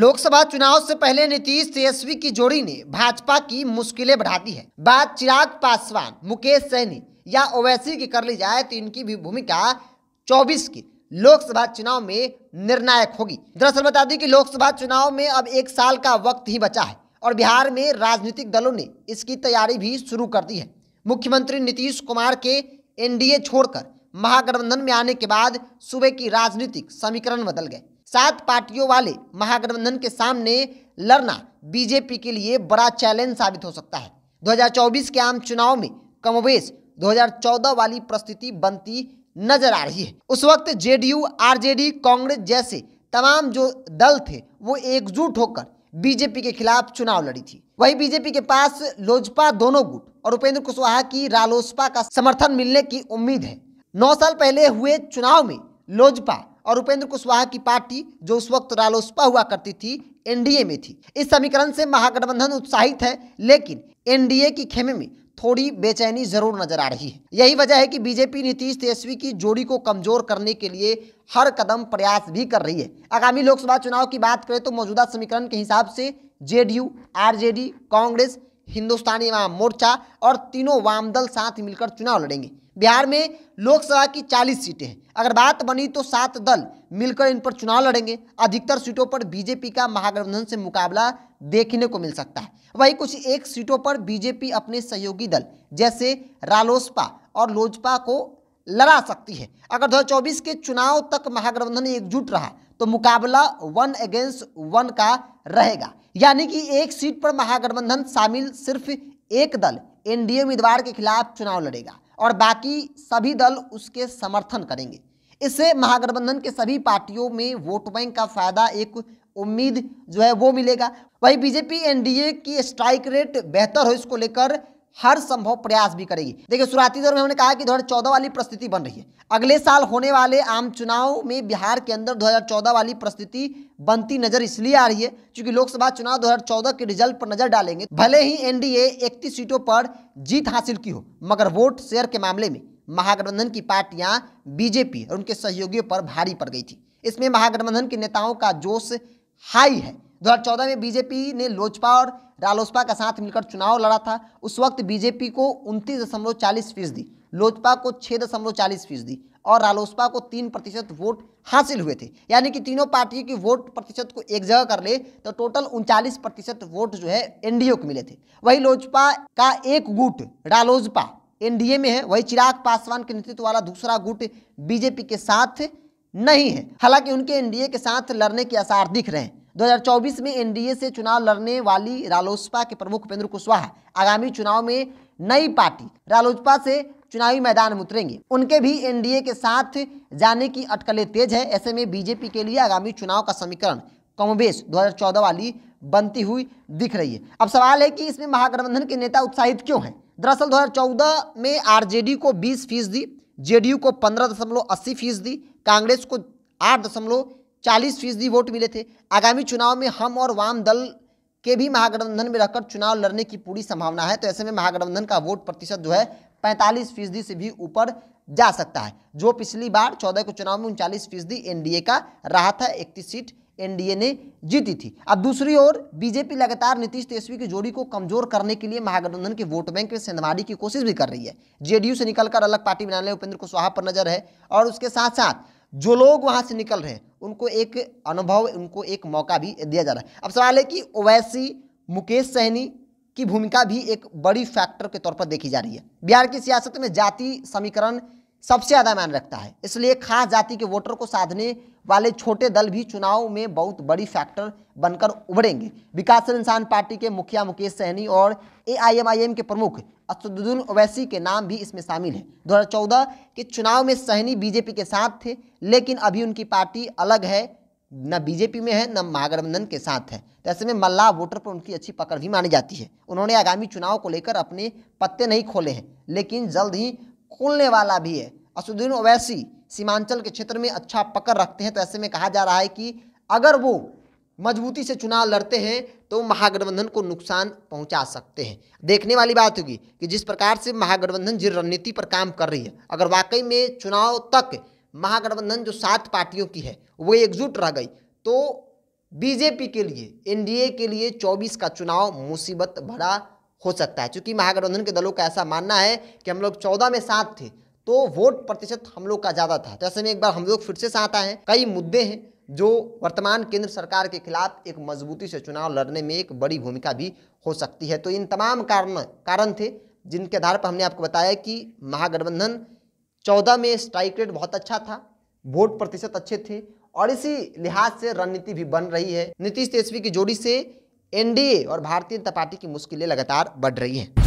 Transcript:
लोकसभा चुनाव से पहले नीतीश तेजस्वी की जोड़ी ने भाजपा की मुश्किलें बढ़ा दी है बात चिराग पासवान मुकेश सैनी या ओवैसी की कर ली जाए तो इनकी भी भूमिका 24 की लोकसभा चुनाव में निर्णायक होगी दरअसल बता दी कि लोकसभा चुनाव में अब एक साल का वक्त ही बचा है और बिहार में राजनीतिक दलों ने इसकी तैयारी भी शुरू कर दी है मुख्यमंत्री नीतीश कुमार के एनडीए छोड़कर महागठबंधन में आने के बाद सुबह की राजनीतिक समीकरण बदल गए सात पार्टियों वाले महागठबंधन के सामने लड़ना बीजेपी के लिए बड़ा चैलेंज साबित हो सकता है 2024 के आम चुनाव में कमोवेश 2014 वाली परिस्थिति बनती नजर आ रही है उस वक्त जेडीयू आरजेडी कांग्रेस जैसे तमाम जो दल थे वो एकजुट होकर बीजेपी के खिलाफ चुनाव लड़ी थी वहीं बीजेपी के पास लोजपा दोनों गुट और उपेंद्र कुशवाहा की रालोसपा का समर्थन मिलने की उम्मीद है नौ साल पहले हुए चुनाव में लोजपा और उपेंद्र कुशवाहा की पार्टी जो उस वक्त रालोसपा हुआ करती थी एनडीए में थी इस समीकरण से महागठबंधन उत्साहित है लेकिन एनडीए की खेमे में थोड़ी बेचैनी जरूर नजर आ रही है यही वजह है कि बीजेपी नीतीश तेजस्वी की जोड़ी को कमजोर करने के लिए हर कदम प्रयास भी कर रही है आगामी लोकसभा चुनाव की बात करें तो मौजूदा समीकरण के हिसाब से जेडीयू आरजेडी कांग्रेस हिंदुस्तानी वाम मोर्चा और तीनों वामदल साथ मिलकर चुनाव लड़ेंगे बिहार में लोकसभा की चालीस सीटें हैं अगर बात बनी तो सात दल मिलकर इन पर चुनाव लड़ेंगे अधिकतर सीटों पर बीजेपी का महागठबंधन से मुकाबला देखने को मिल सकता है वहीं कुछ एक सीटों पर बीजेपी अपने सहयोगी दल जैसे रालोसपा और लोजपा को लड़ा सकती है अगर दो के चुनाव तक महागठबंधन एकजुट रहा तो मुकाबला वन अगेंस्ट वन का रहेगा यानी कि एक सीट पर महागठबंधन शामिल सिर्फ एक दल एनडीए उम्मीदवार के खिलाफ चुनाव लड़ेगा और बाकी सभी दल उसके समर्थन करेंगे इससे महागठबंधन के सभी पार्टियों में वोट बैंक का फायदा एक उम्मीद जो है वो मिलेगा वही बीजेपी एनडीए की स्ट्राइक रेट बेहतर हो इसको लेकर हर संभव प्रयास भी करेगी देखिए शुरुआती दौर में हमने कहा कि दो वाली परिस्थिति बन रही है अगले साल होने वाले आम चुनाव में बिहार के अंदर 2014 वाली परिस्थिति बनती नजर इसलिए आ रही है क्योंकि लोकसभा चुनाव 2014 के रिजल्ट पर नजर डालेंगे भले ही एनडीए 31 सीटों पर जीत हासिल की हो मगर वोट शेयर के मामले में महागठबंधन की पार्टियां बीजेपी और उनके सहयोगियों पर भारी पड़ गई थी इसमें महागठबंधन के नेताओं का जोश हाई है 2014 में बीजेपी ने लोजपा और रालोसपा का साथ मिलकर चुनाव लड़ा था उस वक्त बीजेपी को उनतीस दशमलव चालीस फीसदी लोजपा को छः दशमलव चालीस फीसदी और रालोसपा को तीन प्रतिशत वोट हासिल हुए थे यानी कि तीनों पार्टियों की वोट प्रतिशत को एक जगह कर ले तो टोटल उनचालीस प्रतिशत वोट जो है एनडीए को मिले थे वही लोजपा का एक गुट रालोजपा एनडीए में है वही चिराग पासवान के नेतृत्व वाला दूसरा गुट बीजेपी के साथ नहीं है हालांकि उनके एनडीए के साथ लड़ने के आसार दिख रहे हैं 2024 में एनडीए से चुनाव लड़ने वाली रालोसपा के प्रमुख उपेंद्र कुशवाहा आगामी चुनाव में नई पार्टी रालोसपा से चुनावी मैदान में उतरेंगे उनके भी एनडीए के साथ जाने की अटकलें तेज है ऐसे में बीजेपी के लिए आगामी चुनाव का समीकरण कमोबेश 2014 वाली बनती हुई दिख रही है अब सवाल है कि इसमें महागठबंधन के नेता उत्साहित क्यों है दरअसल दो में आर को बीस फीसदी जेडीयू को पंद्रह दशमलव अस्सी फीसदी कांग्रेस को आठ दशमलव चालीस फीसदी वोट मिले थे आगामी चुनाव में हम और वाम दल के भी महागठबंधन में रहकर चुनाव लड़ने की पूरी संभावना है तो ऐसे में महागठबंधन का वोट प्रतिशत जो है पैंतालीस फीसदी से भी ऊपर जा सकता है जो पिछली बार चौदह के चुनाव में उनचालीस फीसदी एनडीए का रहा था इकतीस सीट एनडीए ने जीती थी अब दूसरी ओर बीजेपी लगातार नीतीश तेजस्वी की जोड़ी को कमजोर करने के लिए महागठबंधन के वोट बैंक में सेंधमारी की कोशिश भी कर रही है जेडीयू से निकलकर अलग पार्टी बनाने उपेंद्र कुशवाहा पर नजर है और उसके साथ साथ जो लोग वहां से निकल रहे हैं उनको एक अनुभव उनको एक मौका भी दिया जा रहा है अब सवाल है कि ओवैसी मुकेश सहनी की भूमिका भी एक बड़ी फैक्टर के तौर पर देखी जा रही है बिहार की सियासत में जाति समीकरण सबसे ज़्यादा मान रखता है इसलिए खास जाति के वोटर को साधने वाले छोटे दल भी चुनाव में बहुत बड़ी फैक्टर बनकर उभरेंगे विकासशील इंसान पार्टी के मुखिया मुकेश सहनी और एआईएमआईएम के प्रमुख असदुद्दीन ओवैसी के नाम भी इसमें शामिल है 2014 के चुनाव में सहनी बीजेपी के साथ थे लेकिन अभी उनकी पार्टी अलग है न बीजेपी में है न महागठबंधन के साथ है तो ऐसे में मल्लाह वोटर पर उनकी अच्छी पकड़ भी मानी जाती है उन्होंने आगामी चुनाव को लेकर अपने पत्ते नहीं खोले हैं लेकिन जल्द ही खोलने वाला भी है असुद्दीन ओवैसी सीमांचल के क्षेत्र में अच्छा पकड़ रखते हैं तो ऐसे में कहा जा रहा है कि अगर वो मजबूती से चुनाव लड़ते हैं तो महागठबंधन को नुकसान पहुंचा सकते हैं देखने वाली बात होगी कि जिस प्रकार से महागठबंधन जिस रणनीति पर काम कर रही है अगर वाकई में चुनाव तक महागठबंधन जो सात पार्टियों की है वो एकजुट रह गई तो बीजेपी के लिए एनडीए के लिए 24 का चुनाव मुसीबत भरा हो सकता है क्योंकि महागठबंधन के दलों का ऐसा मानना है कि हम लोग चौदह में सात थे तो वोट प्रतिशत हम लोग का ज़्यादा था जैसे तो में एक बार हम लोग फिर से साथ आए हैं कई मुद्दे हैं जो वर्तमान केंद्र सरकार के खिलाफ एक मजबूती से चुनाव लड़ने में एक बड़ी भूमिका भी हो सकती है तो इन तमाम कारण कारण थे जिनके आधार पर हमने आपको बताया कि महागठबंधन चौदह में स्ट्राइक रेट बहुत अच्छा था वोट प्रतिशत अच्छे थे और इसी लिहाज से रणनीति भी बन रही है नीतीश तेजस्वी की जोड़ी से एनडीए और भारतीय जनता पार्टी की मुश्किलें लगातार बढ़ रही हैं